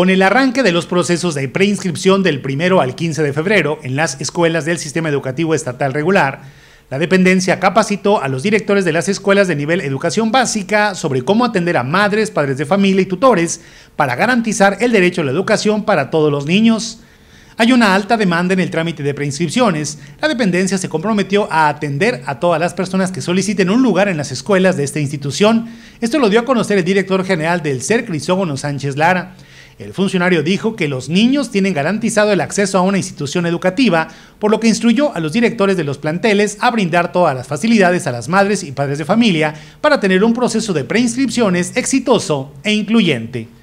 Con el arranque de los procesos de preinscripción del 1 al 15 de febrero en las escuelas del Sistema Educativo Estatal Regular, la dependencia capacitó a los directores de las escuelas de nivel educación básica sobre cómo atender a madres, padres de familia y tutores para garantizar el derecho a la educación para todos los niños. Hay una alta demanda en el trámite de preinscripciones. La dependencia se comprometió a atender a todas las personas que soliciten un lugar en las escuelas de esta institución. Esto lo dio a conocer el director general del CER, Crisógono Sánchez Lara. El funcionario dijo que los niños tienen garantizado el acceso a una institución educativa, por lo que instruyó a los directores de los planteles a brindar todas las facilidades a las madres y padres de familia para tener un proceso de preinscripciones exitoso e incluyente.